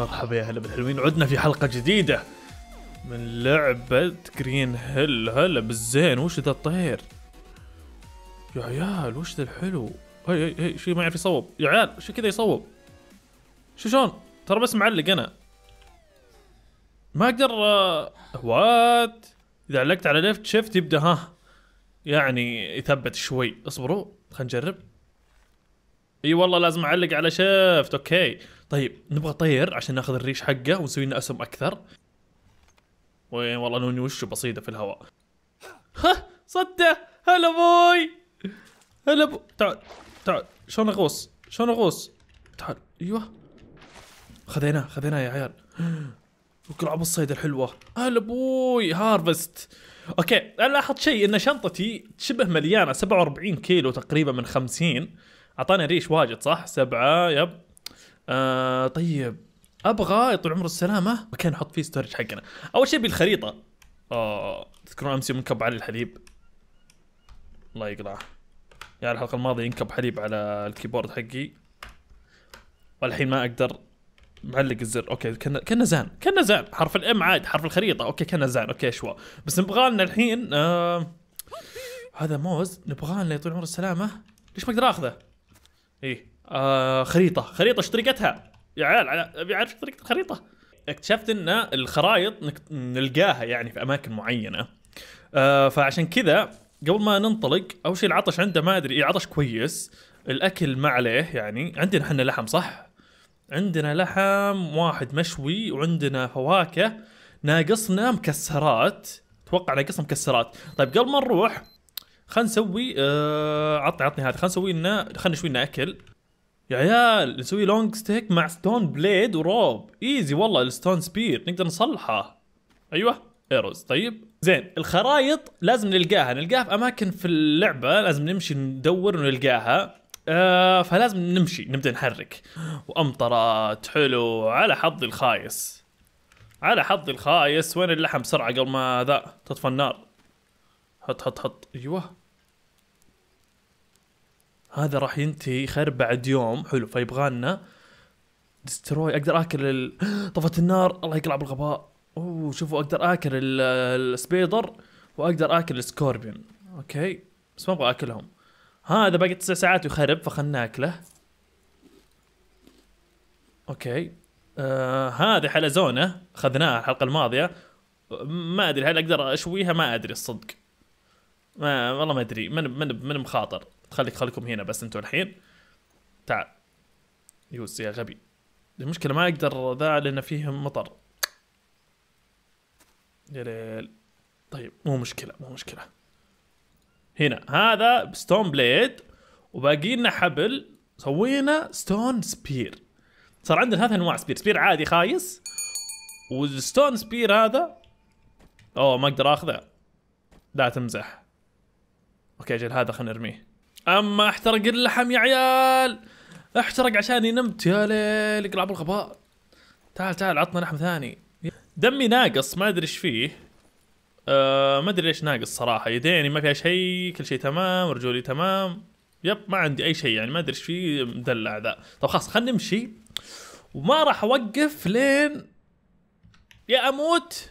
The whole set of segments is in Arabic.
مرحبا يا هلا بالحلوين عدنا في حلقة جديدة من لعبة جرين هيل هلا بالزين وش ذا الطير يا عيال وش ذا الحلو هي هي هي شي ما يعرف يصوب يا عيال شو كذا يصوب شو شلون ترى بس معلق انا ما اقدر وات آه، اذا علقت على ليفت شيفت يبدا ها يعني يثبت شوي اصبروا خلينا نجرب اي والله لازم اعلق على شيفت اوكي طيب نبغى طير عشان ناخذ الريش حقه ونسوي لنا اسم اكثر وين والله نوني وشه بصيده في الهواء ها صدى هلا بوي هلا بو تعال تعال شلون اغوص شلون اغوص تعال ايوه خذيناه خذيناه يا عيال وكل الصيد الحلوه هلا بوي هارفست اوكي انا لاحظت شيء ان شنطتي شبه مليانه 47 كيلو تقريبا من 50 اعطاني ريش واجد صح؟ سبعه يب آه طيب ابغى يا عمر السلامه مكان نحط فيه ستورج حقنا اول شيء بالخريطه اه تذكرون امس يوم انكب علي الحليب الله يقلعه يعني الحلقه الماضيه ينكب حليب على الكيبورد حقي والحين ما اقدر معلق الزر اوكي كنا كنا زان كنا زان حرف الام عاد حرف الخريطه اوكي كنا زان اوكي شوى بس نبغى لنا الحين آه... هذا موز نبغى لنا يا عمر السلامه ليش ما اقدر اخذه؟ ايه آه، خريطه خريطه ايش طريقتها يا عيال ابي اعرف طريقه الخريطه اكتشفت ان الخرائط نلقاها يعني في اماكن معينه آه فعشان كذا قبل ما ننطلق اول شيء العطش عنده ما ادري إيه، عطش كويس الاكل ما عليه يعني عندنا احنا لحم صح عندنا لحم واحد مشوي وعندنا فواكه ناقصنا مكسرات اتوقع ناقصنا مكسرات طيب قبل ما نروح خلينا نسوي آه عطني عطني هذا خلينا نسوي لنا خلينا نشوي لنا اكل يا عيال نسوي لونج ستيك مع ستون بليد وروب ايزي والله الستون سبير نقدر نصلحه ايوه ايروز طيب زين الخرائط لازم نلقاها نلقاها في اماكن في اللعبه لازم نمشي ندور ونلقاها آه فلازم نمشي نبدا نحرك وامطرات حلو على حظي الخايس على حظي الخايس وين اللحم بسرعه قبل ما ذا تطفى النار حط حط حط ايوه هذا راح ينتهي خير بعد يوم حلو فيبغالنا دستروي اقدر اكل ال... طفت النار الله يقلع بالغباء اوه شوفوا اقدر اكل السبيدر واقدر اكل السكوربيون اوكي بس ما ابغى اكلهم هذا باقي تسع ساعات ويخرب فخلنا ناكله اوكي آه هذه حلزونه اخذناها الحلقه الماضيه ما ادري هل اقدر اشويها ما ادري الصدق ما والله ما ادري من من من مخاطر خليك خليكم هنا بس انتوا الحين تعال يوز يا غبي المشكله ما اقدر ذا لان فيهم مطر يا ليل طيب مو مشكله مو مشكله هنا هذا ستون بليد وباقي لنا حبل سوينا ستون سبير صار عندنا ثلاث انواع سبير سبير عادي خايس والستون سبير هذا اوه ما اقدر اخذه لا تمزح اوكي اجل هذا خلينا نرميه اما احترق اللحم يا عيال احترق عشاني نمت يا ليل اقلع بالغباء تعال تعال عطنا لحم ثاني دمي ناقص ما ادري ايش فيه أه ما ادري ليش ناقص صراحه يديني ما فيها شيء كل شيء تمام رجولي تمام يب ما عندي اي شيء يعني ما ادري ايش فيه مدلع ذا طب خلاص خلينا نمشي وما راح اوقف لين يا اموت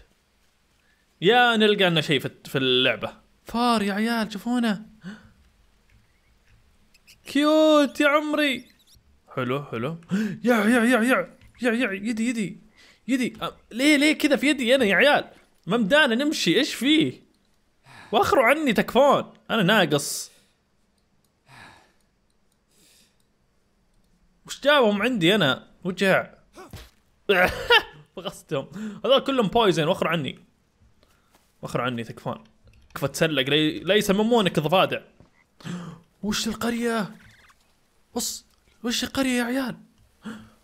يا نلقى لنا شيء في اللعبه فار يا عيال شوفونه كيوت يا عمري حلو حلو يا يا يا يا يا يا يدي يدي يدي ليه ليه كذا في يدي انا يا عيال ممدانا نمشي ايش فيه واخروا عني تكفون انا ناقص وش جابهم عندي انا وجع فغصتهم هذول كلهم بويزن واخروا عني واخروا عني تكفون كفى تسلق لا لي... يسممونك ضفادع وش القريه بص وش قرية يا عيال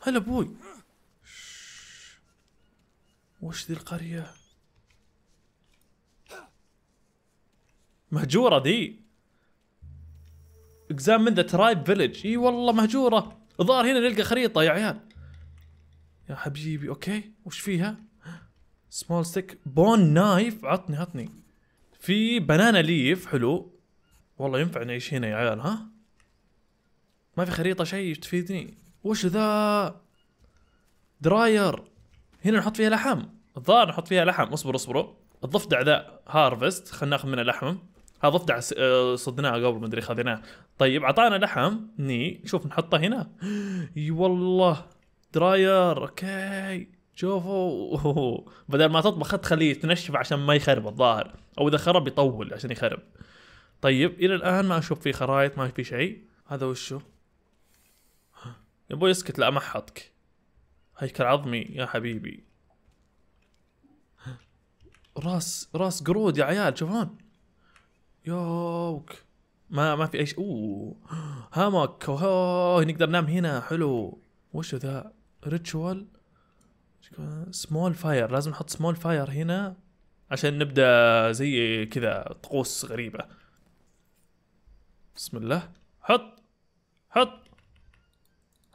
هلا ابوي وش ذي القرية مهجورة دي اكزام من ذا ترايب فيلج اي والله مهجورة الظاهر هنا نلقى خريطة يا عيال يا حبيبي اوكي وش فيها سمول ستيك بون نايف عطني عطني في بنانا ليف حلو والله ينفع نعيش هنا يا عيال ها ما في خريطه شيء تفيدني وش ذا دراير هنا نحط فيها لحم الظاهر نحط فيها لحم اصبروا اصبروا الضفدع ذا هارفست خلينا ناخذ منه لحم هذا ضفدع آه، صدناه قبل ما ادري خذيناه طيب اعطانا لحم ني شوف نحطه هنا اي والله دراير اوكي شوفوا بدل ما تطبخ تخليه يتنشف عشان ما يخرب الظاهر او اذا خرب يطول عشان يخرب طيب الى الان ما اشوف في خرائط ما في شيء هذا وشو يا ابوي اسكت لا ما حطك هيكل عظمي يا حبيبي راس راس قرود يا عيال شوفون يوك ما ما في اي شيء اوه هامك اوه نقدر ننام هنا حلو وش ذا ريتشوال سمول فاير لازم نحط سمول فاير هنا عشان نبدا زي كذا طقوس غريبه بسم الله حط حط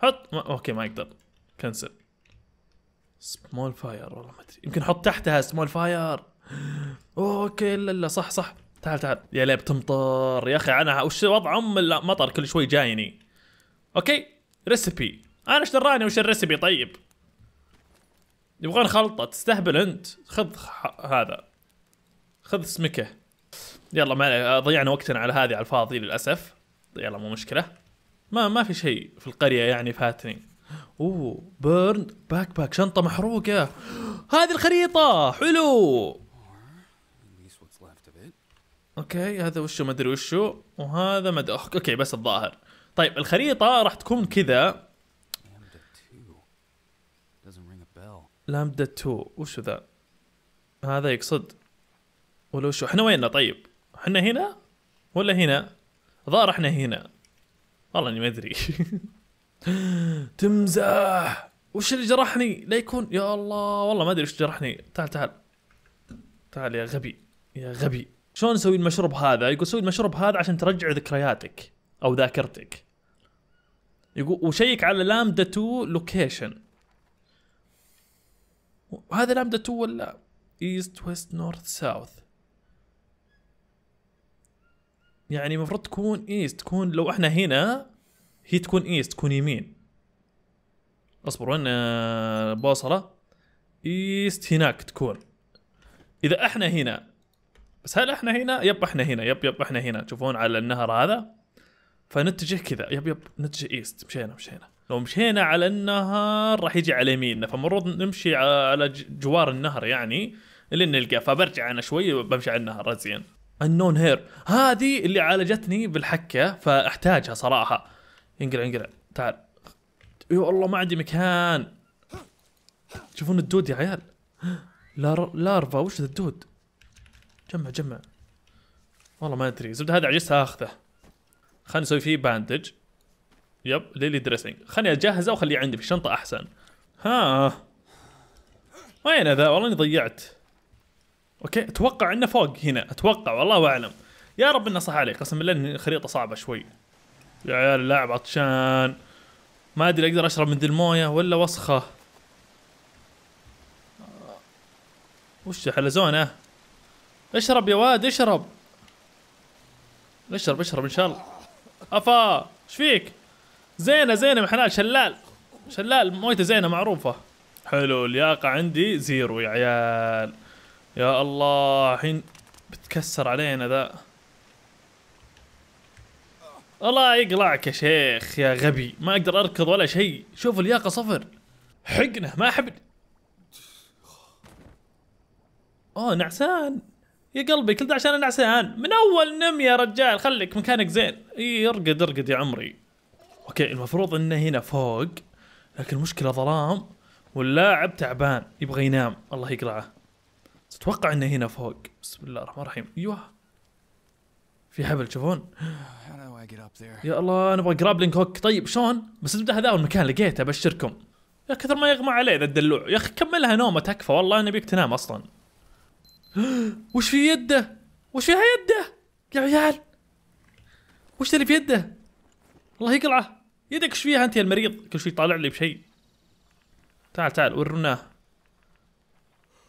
حط ما... اوكي ما يقدر كنسل سمول فاير والله ما ادري يمكن حط تحتها سمول فاير اوكي لا لا صح صح تعال تعال يا ليه بتمطر يا اخي انا وش وضع ام المطر كل شوي جايني اوكي ريسبي انا ايش دراني وش الريسبي طيب يبغون خلطه تستهبل انت خذ هذا خذ سمكه يلا ما ضيعنا وقتنا على هذه على الفاضي للاسف يلا مو مشكله ما ما في شيء في القريه يعني فاتني اوه بيرن باك باك شنطه محروقه هذه الخريطه حلو اوكي هذا وشو ما ادري وشو وهذا ما ادري اوكي بس الظاهر طيب الخريطه راح تكون كذا لامدا 2 وشو ذا هذا يقصد ولا وشو احنا ويننا طيب احنا هنا ولا هنا ظاهر احنا هنا والله اني ما ادري تمزح وش اللي جرحني لا يكون يا الله والله ما ادري وش جرحني تعال تعال تعال يا غبي يا غبي شلون نسوي المشروب هذا يقول سوي المشروب هذا عشان ترجع ذكرياتك او ذاكرتك يقول وشيك على لامدا 2 لوكيشن هذا لامدا 2 ولا ايست ويست نورث ساوث يعني المفروض تكون ايست تكون لو احنا هنا هي تكون ايست تكون يمين اصبر وين آه، البوصله ايست هناك تكون اذا احنا هنا بس هل احنا هنا يب احنا هنا يب يب احنا هنا تشوفون على النهر هذا فنتجه كذا يب يب نتجه ايست مشينا مشينا لو مشينا على النهر راح يجي على يميننا فالمفروض نمشي على جوار النهر يعني اللي نلقاه فبرجع انا شوي بمشي على النهر زين النون هير هذه اللي عالجتني بالحكه فاحتاجها صراحه انقلع انقلع تعال اي والله ما عندي مكان تشوفون الدود يا عيال لار... لارفا وش ذا الدود جمع جمع والله ما ادري زبده هذا عجزت اخذه خلني اسوي فيه باندج يب ليلي دريسنج خلني اجهزه واخليه عندي في الشنطه احسن ها وين ذا والله اني ضيعت اوكي اتوقع انه فوق هنا اتوقع والله اعلم يا رب انه صح عليك قسم بالله الخريطه صعبه شوي يا عيال اللاعب عطشان ما ادري اقدر اشرب من ذي المويه ولا وسخه وش حلزونه اشرب يا واد اشرب اشرب اشرب ان شاء الله افا ايش فيك زينه زينه محلال شلال شلال مويته زينه معروفه حلو الياقه عندي زيرو يا عيال يا الله الحين بتكسر علينا ذا الله يقلعك يا شيخ يا غبي ما اقدر اركض ولا شيء شوف الياقه صفر حقنه ما احب اوه نعسان يا قلبي كل ده عشان انا نعسان من اول نم يا رجال خليك مكانك زين اي ارقد ارقد يا عمري اوكي المفروض انه هنا فوق لكن المشكله ظلام واللاعب تعبان يبغى ينام الله يقلعه اتوقع انه هنا فوق بسم الله الرحمن الرحيم ايوه في حبل تشوفون يا الله نبغى جرابلينج هوك طيب شلون بس ابدا هذا المكان لقيته ابشركم يا كثر ما يغمى عليه ذا الدلوع يا اخي كملها نومه تكفى والله انا بيك تنام اصلا وش في يده وش فيها يده يا عيال وش اللي في يده الله يقلعه يدك ايش فيها انت يا المريض كل شيء طالع لي بشيء تعال تعال ورناه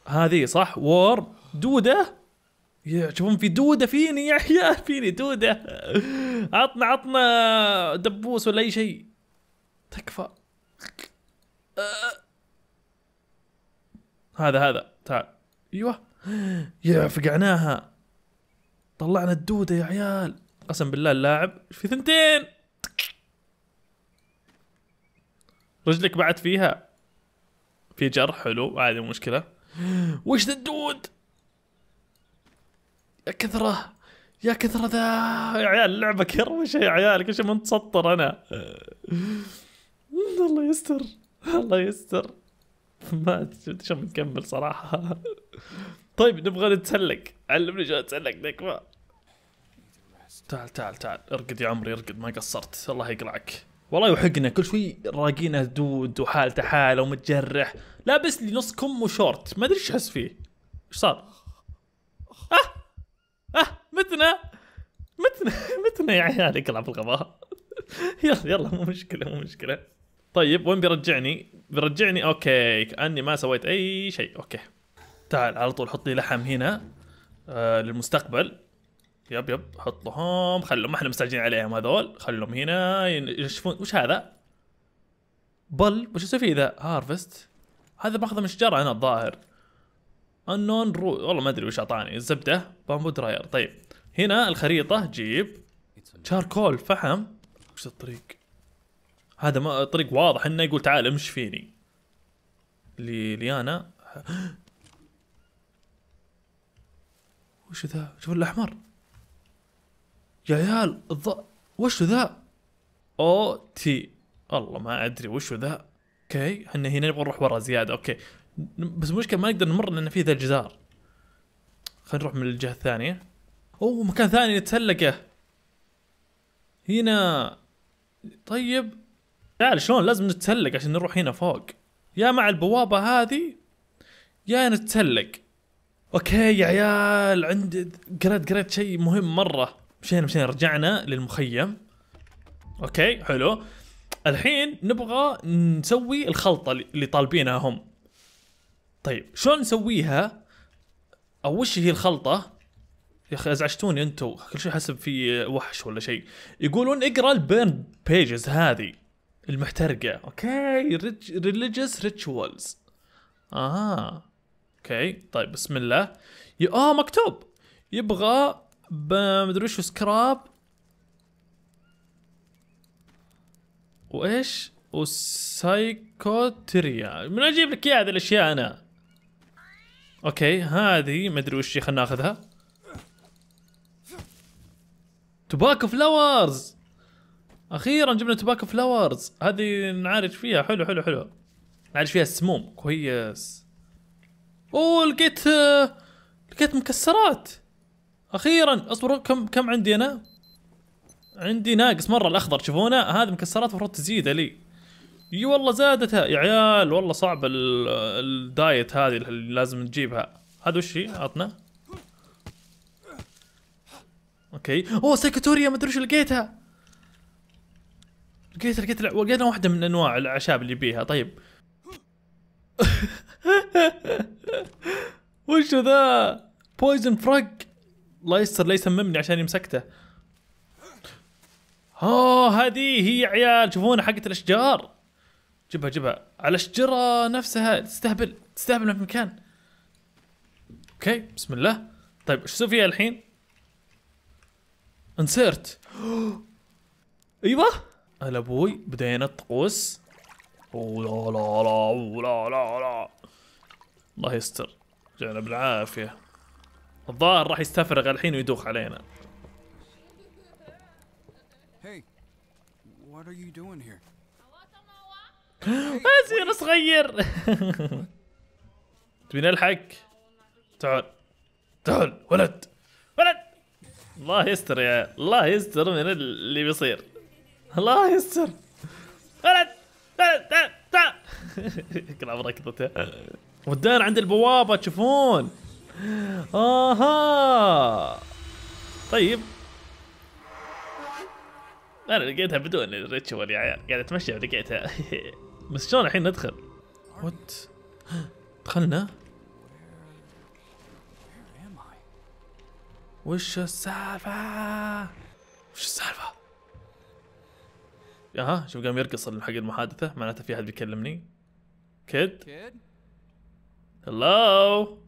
هذه صح وور دوده شوفون في دوده فيني يا عيال فيني دوده عطنا عطنا دبوس ولا اي شيء تكفى هذا هذا تعال ايوه يا فقعناها طلعنا الدوده يا عيال قسم بالله اللاعب في ثنتين رجلك بعد فيها في جرح حلو عادي مشكله وش ذا الدود يا كثرة يا كثرة ذا يا عيال اللعبة كروشة يا عيال كل شيء متسطر أنا الله يستر الله يستر ما ادري شلون بنكمل صراحة طيب نبغى نتسلق علمني شلون اتسلق نكفى تعال تعال تعال ارقد يا عمري ارقد ما قصرت الله يقلعك والله يوحقنا كل شوي راقينا دود وحالته حاله ومتجرح لابس لي نص كم وشورت ما ادري ايش احس فيه ايش صار؟ اه اه متنا متنا متنا يا عيالك العب الغباء يلا يلا مو مشكله مو مشكله طيب وين بيرجعني؟ بيرجعني اوكي كاني ما سويت اي شيء اوكي تعال على طول حط لي لحم هنا آه للمستقبل يب يب حطهم خلهم ما احنا مستعجلين عليهم هذول خلهم هنا يشوفون وش هذا؟ بل وش اسوي فيه ذا؟ هارفست هذا باخذه من الشجره انا الظاهر انون رو والله ما ادري وش اعطاني الزبده بامبو دراير طيب هنا الخريطه جيب شاركول فحم وش الطريق؟ هذا ما طريق واضح انه يقول تعال امش فيني لي ليانا وش ذا؟ شوف الاحمر يا عيال الض... وش ذا؟ او تي والله ما ادري وش ذا اوكي احنا هنا نبغى نروح ورا زياده اوكي بس المشكله ما نقدر نمر لان في ذا الجدار خلينا نروح من الجهه الثانيه اوه مكان ثاني نتسلقه هنا طيب تعال شلون لازم نتسلق عشان نروح هنا فوق يا مع البوابه هذه يا نتسلق اوكي يا عيال عندي قريت قريت شيء مهم مره مشينا مشينا رجعنا للمخيم اوكي حلو الحين نبغى نسوي الخلطه اللي طالبينها هم طيب شلون نسويها او وش هي الخلطه يا اخي ازعجتوني انتم كل شيء حسب في وحش ولا شيء يقولون اقرا البيرن بيجز هذه المحترقه اوكي ريليجيوس ريتشوالز اه اوكي طيب بسم الله اه مكتوب يبغى مدري وش سكراب وايش وسايكوتريا من اجيب لك اياها هذه الاشياء انا اوكي هذه مدري وش خلنا ناخذها توباكو فلاورز اخيرا جبنا توباكو فلاورز هذه نعالج فيها حلو حلو حلو نعالج فيها السموم كويس اوه لقيت لقيت مكسرات اخيرا اصبروا كم كم عندي انا؟ عندي ناقص مره الاخضر تشوفونه هذه مكسرات المفروض تزيدها لي اي والله زادتها يا عيال والله صعب الدايت هذه اللي لازم نجيبها هذا وش هي عطنا اوكي اوه سيكاتوريا ما ادري وش لقيتها لقيت لقيت لقينا واحده من انواع الاعشاب اللي بيها طيب وش ذا بويزن فرق لايستر لا يسممني عشان يمسكته ها آه، هذه هي عيال شوفونها حقت الاشجار جبها جبها على الشجره نفسها تستهبل تستهبل في مكان اوكي بسم الله طيب ايش اسوي فيها الحين؟ انسرت ايوه هلا ابوي بدينا الطقوس لا لا لا لا لا لا الله يستر جانا بالعافيه الظاهر راح يستفرغ الحين ويدوخ علينا ازير صغير تبي نلحق تعال تعال ولد ولد الله يستر يا الله يستر من اللي بيصير الله يستر ولد ولد تعال تعال كل عمرك ودانا عند البوابه تشوفون اها طيب انا لقيتها بدون الريتشوال يا عيال قاعد اتمشى لقيتها بس شلون الحين ندخل؟ وات دخلنا وش السالفة؟ وش السالفة؟ اها شوف قام يرقص حق المحادثة معناته في احد بيكلمني كيد؟ هلو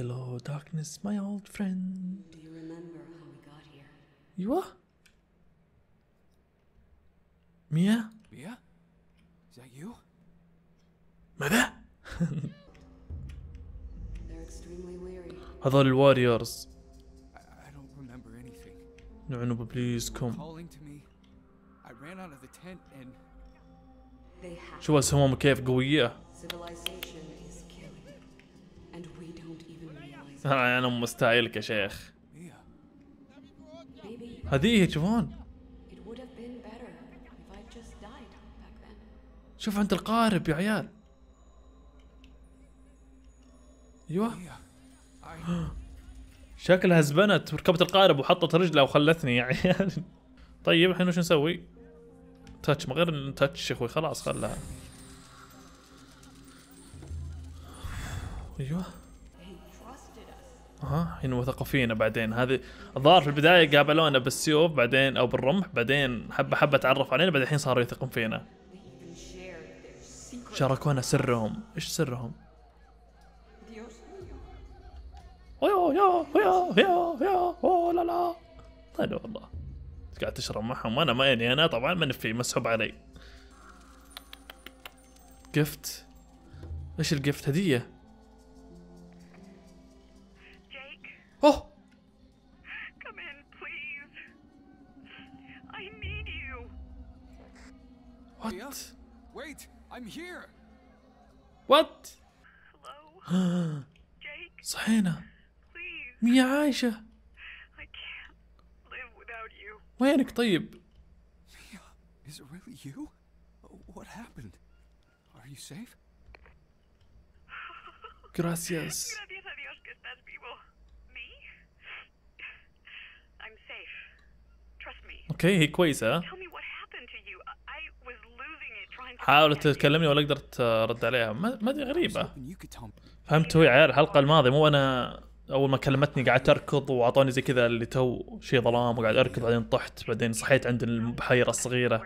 Hello, darkness, my old friend. Do you remember how we got here? You are? Mia? Mia? Is that you? ماذا؟ They're extremely weary. هذول warriors. I don't remember anything. but please come. Calling to me. I ran out of the tent and شو هسه همهم كيف قوية. Civilization is انا مستايلك يا شيخ هذه تشوفون شوف عند القارب يا عيال ايوه شكلها زبنت وركبت القارب وحطت رجلها وخلتني يا عيال طيب الحين وش نسوي؟ تاتش من غير تاتش يا اخوي خلاص خلها ايوه ها يعني مثقفين بعدين هذه الظاهر في البدايه قابلونا بالسيوف بعدين او بالرمح بعدين حبه حبه تعرف علينا بعدين الحين صاروا يثقون فينا شاركونا سرهم ايش سرهم يا يا يا يا يا لا لا طيب والله قاعد تشرب معهم انا ما يعني انا طبعا من في مسحوب علي جفت ايش الجفت هديه Oh! Come in, please. I need you. What? Mia? Wait, I'm here. What? Hello? Jake? Zaina. Please. Mia عايشة. I can't live without you. وينك طيب؟ Mia, is it really you? What happened? Are you safe? Gracias. Gracias a Dios que estás vivo. اوكي هي كويسه حاولت تكلمني ولا قدرت ارد عليها ما ادري غريبه فهمت هو عيال الحلقه الماضيه مو انا اول ما كلمتني قعدت اركض واعطوني زي كذا اللي تو شيء ظلام وقاعد اركض بعدين طحت بعدين صحيت عند البحيره الصغيره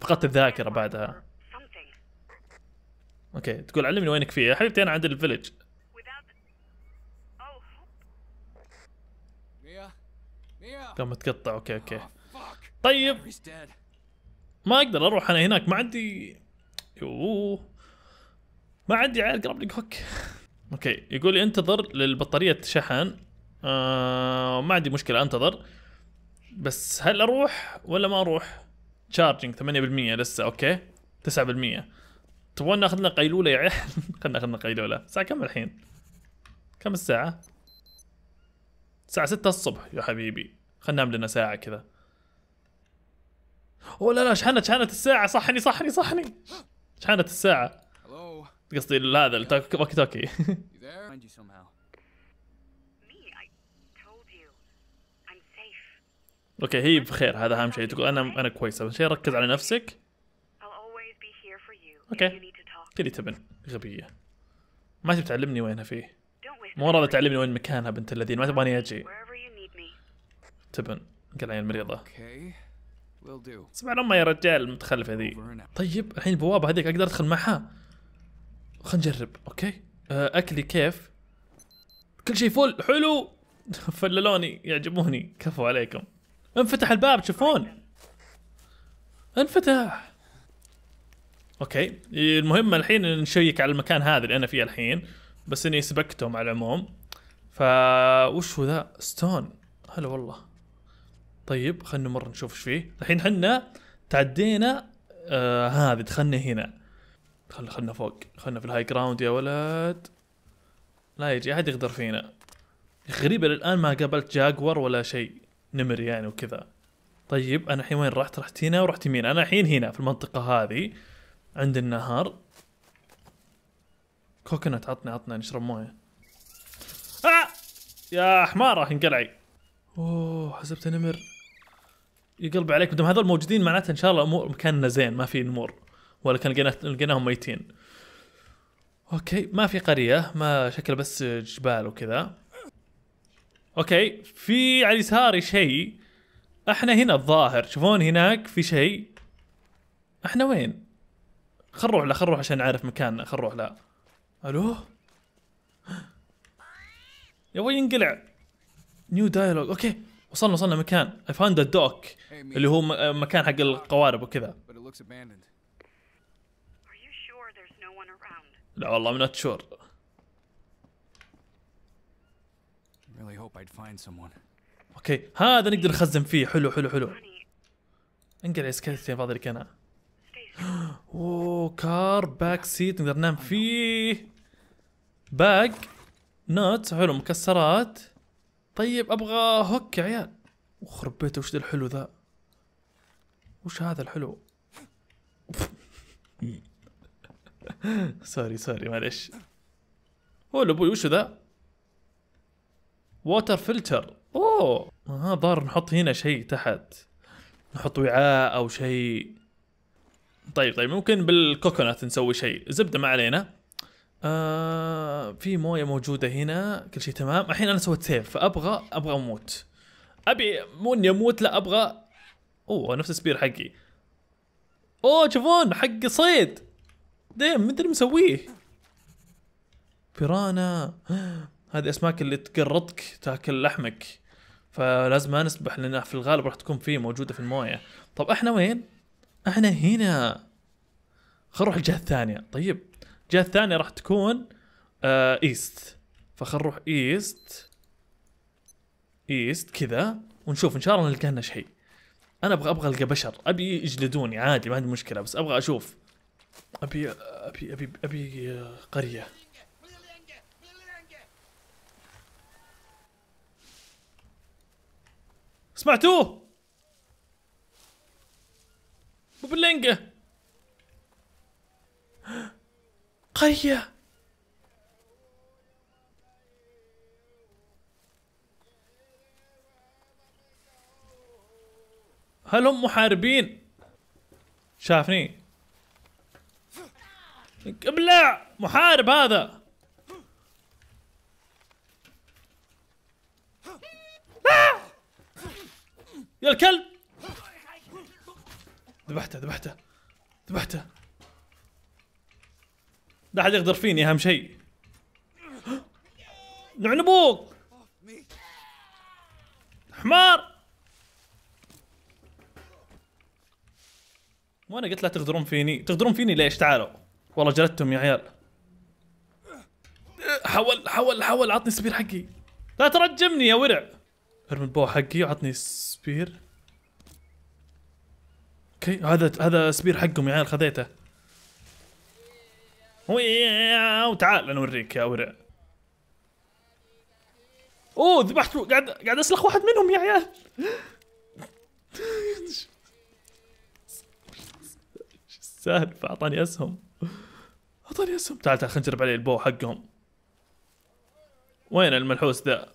فقدت الذاكره بعدها اوكي تقول علمني وينك فيه يا حبيبتي انا عند الفيلج oh, قامت تقطع اوكي اوكي آه. طيب ما اقدر اروح انا هناك ما عندي يوه ما عندي عيال قرب لي هوك اوكي يقول لي انتظر للبطاريه تشحن آه ما عندي مشكله انتظر بس هل اروح ولا ما اروح تشارجنج 8% لسه اوكي 9% تبغون ناخذ لنا قيلوله يا عيال خلنا ناخذ لنا قيلوله الساعه كم الحين كم الساعه الساعه 6 الصبح يا حبيبي خلنا نعمل لنا ساعه كذا اوه لا لا شحنت شحنت الساعة صحني صحني صحني شحنت الساعة قصدي هذا التاكي توكي اوكي هي بخير هذا اهم شيء تقول انا انا كويسة اهم شيء ركز على نفسك اوكي كذي تبن غبية ما تبي تعلمني وينها فيه مو راضي تعلمني وين مكانها بنت الذين ما تبغاني اجي تبن قال العيال المريضة اسمع لما يا رجال المتخلفه ذي طيب الحين البوابه هذيك اقدر ادخل معها خلينا نجرب اوكي أه، اكلي كيف كل شيء فل حلو فللوني يعجبوني كفو عليكم انفتح الباب تشوفون انفتح اوكي المهم الحين نشيك على المكان هذا اللي انا فيه الحين بس اني سبكتهم على العموم فا وش هو ذا ستون هلا والله طيب خلينا نمر نشوف ايش فيه الحين حنا تعدينا آه هذه دخلنا هنا خل خلنا فوق خلنا في الهاي جراوند يا ولد لا يجي احد يقدر فينا غريبة للان ما قابلت جاكور ولا شيء نمر يعني وكذا طيب انا الحين وين رحت رحت هنا ورحت يمين انا الحين هنا في المنطقة هذه عند النهر كوكونات عطنا عطنا نشرب مويه آه! يا حمار راح ينقلعي اوه حسبته نمر يقلب عليك بدهم هذول موجودين معناتها ان شاء الله امور مكاننا زين ما في نمور ولا كان لقيناهم ميتين اوكي ما في قريه ما شكله بس جبال وكذا اوكي في على يساري شيء احنا هنا الظاهر شوفون هناك في شيء احنا وين خل نروح له خل نروح عشان نعرف مكاننا خل نروح له الو يا وين ينقلع نيو دايلوج اوكي وصلنا وصلنا مكان I found a dock اللي هو مكان حق القوارب وكذا لا والله I'm not sure اوكي هذا نقدر نخزن فيه حلو حلو حلو انقلع اسكتتين فاضي لك انا اوه كار باك سيت نقدر ننام فيه باك نوت حلو مكسرات طيب ابغى هوك يا عيال وخرب بيته وش ذا الحلو ذا وش هذا الحلو سوري سوري معلش هو ابوي وش ذا ووتر فلتر اوه آه ضار نحط هنا شيء تحت نحط وعاء او شيء طيب طيب ممكن بالكوكونات نسوي شيء زبده ما علينا آه في مويه موجوده هنا كل شيء تمام الحين انا سويت سيف فابغى ابغى اموت ابي مو اني اموت لا ابغى اوه نفس السبير حقي اوه شوفون حق صيد ديم مدري مسويه بيرانا هذه اسماك اللي تقرطك تاكل لحمك فلازم ما نسبح لانها في الغالب راح تكون فيه موجوده في المويه طب احنا وين احنا هنا خلينا نروح الجهه الثانيه طيب الجهه الثانيه راح تكون آه ايست فخل نروح ايست ايست كذا ونشوف ان شاء الله نلقى لنا شيء انا ابغى ابغى القى بشر ابي يجلدوني عادي ما عندي مشكله بس ابغى اشوف ابي ابي ابي ابي آه، قريه سمعتوه ببلينجه قرية هل هم محاربين شافني ابلع محارب هذا يا الكلب ذبحته ذبحته ذبحته لا احد يقدر فيني اهم شيء نعنبوك حمار وانا قلت لا تغدرون فيني تغدرون فيني ليش تعالوا والله جلدتهم يا عيال حول حول حول عطني سبير حقي لا ترجمني يا ورع ارمي البو حقي وعطني سبير اوكي هذا هذا سبير حقهم يا عيال خذيته وتعال اوريك يا ورع اوه ذبحت قاعد قاعد اسلخ واحد منهم يا عيال السالفة اعطاني اسهم اعطاني اسهم تعال تعال خلينا نجرب عليه البو حقهم وين الملحوس ذا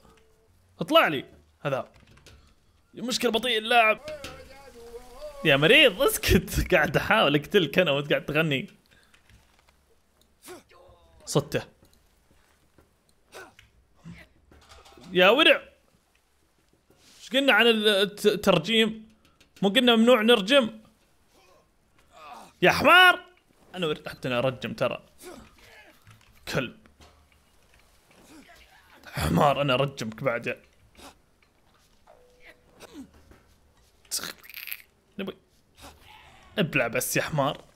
اطلع لي هذا مشكلة بطيء اللاعب يا مريض اسكت قاعد احاول اقتلك انا وانت قاعد تغني صدته يا ورع ايش قلنا عن الترجيم مو قلنا ممنوع نرجم يا حمار انا حتى انا ارجم ترى كلب حمار انا ارجمك بعد نبي ابلع بس يا حمار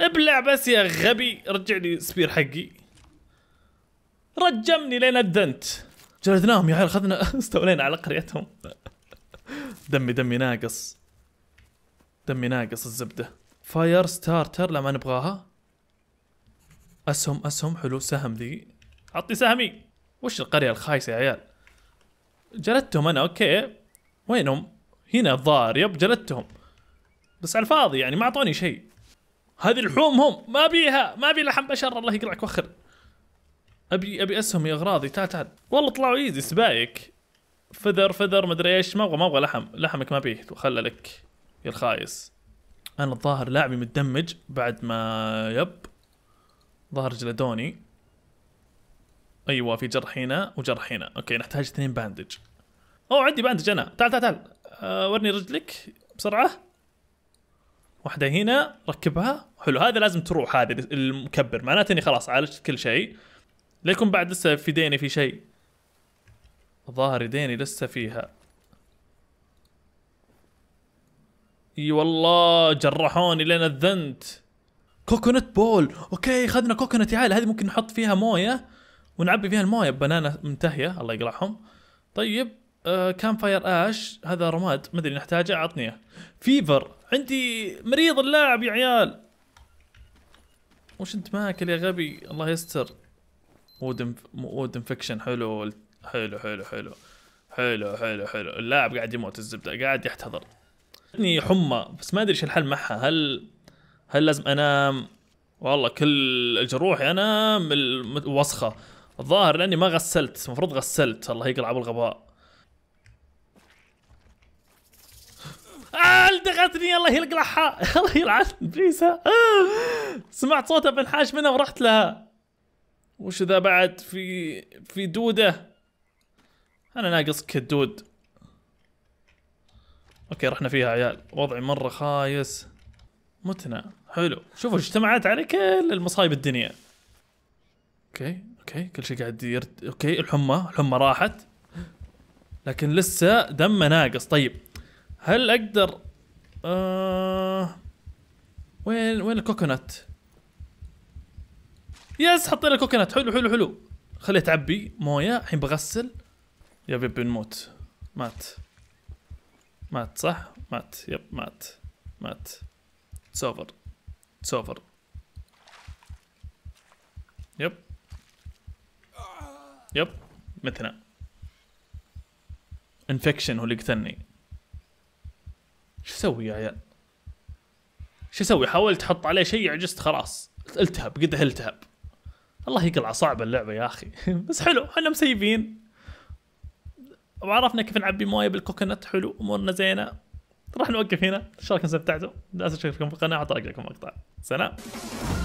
ابلع بس يا غبي رجع لي سبير حقي رجمني لين الدنت جلدناهم يا عيال اخذنا استولينا على قريتهم دمي دمي ناقص دمي ناقص الزبده فاير ستارتر لما نبغاها اسهم اسهم حلو سهم ذي اعطي سهمي وش القريه الخايسه يا عيال جلدتهم انا اوكي وينهم هنا الظاهر يب جلدتهم بس على الفاضي يعني ما اعطوني شيء هذه لحوم هم ما بيها ما بي لحم بشر الله يقلعك وخر ابي ابي اسهم يا اغراضي تعال تعال والله طلعوا ايزي سبايك فذر فذر مدري ايش ما ابغى ما ابغى لحم لحمك ما بيه خله لك يا الخايس انا الظاهر لاعبي متدمج بعد ما يب ظهر جلدوني ايوه في جرح هنا وجرح هنا اوكي نحتاج اثنين باندج او عندي باندج انا تعال تعال تعال أه ورني رجلك بسرعه واحده هنا ركبها حلو هذا لازم تروح هذه المكبر معناته اني خلاص عالجت كل شيء ليكون بعد لسه في ديني في شيء ظاهر ديني لسه فيها اي والله جرحوني لين اذنت كوكونات بول اوكي اخذنا كوكونات يا عيال هذه ممكن نحط فيها مويه ونعبي فيها المويه بنانه منتهيه الله يقلعهم طيب كان كام فاير اش هذا رماد ما ادري نحتاجه عطنيه فيفر عندي مريض اللاعب يا عيال وش انت ماكل يا غبي الله يستر وود وود انفكشن حلو حلو حلو حلو حلو حلو حلو اللاعب قاعد يموت الزبده قاعد يحتضر جتني حمى بس ما ادري ايش الحل معها هل هل لازم انام والله كل جروحي انام الوسخه الظاهر لاني ما غسلت المفروض غسلت الله يقلع ابو الغباء آه لدغتني الله يلقلعها الله يلعن ابليسها آه، سمعت صوتها بنحاش منها ورحت لها وش ذا بعد في في دوده انا ناقص كدود اوكي رحنا فيها عيال وضعي مره خايس متنا حلو شوفوا اجتمعت على كل المصايب الدنيا اوكي اوكي كل شيء قاعد يرد اوكي الحمى الحمى راحت لكن لسه دمه ناقص طيب هل اقدر آه... وين وين الكوكونات يس حطينا الكوكونات حلو حلو حلو خليه تعبي مويه الحين بغسل يا بيب بنموت مات مات صح مات يب مات مات سوفر اوفر اوفر يب يب متنا انفكشن هو اللي قتلني شو اسوي يا عيال؟ شو اسوي؟ حاولت احط عليه شيء عجزت خلاص التهب قده التهب الله يقلع صعبه اللعبه يا اخي بس حلو احنا مسيبين وعرفنا كيف نعبي مويه بالكوكونات حلو امورنا زينه راح نوقف هنا ان شاء الله استمتعتوا لا تنسوا تشوفكم في القناه اعطوا لكم مقطع سلام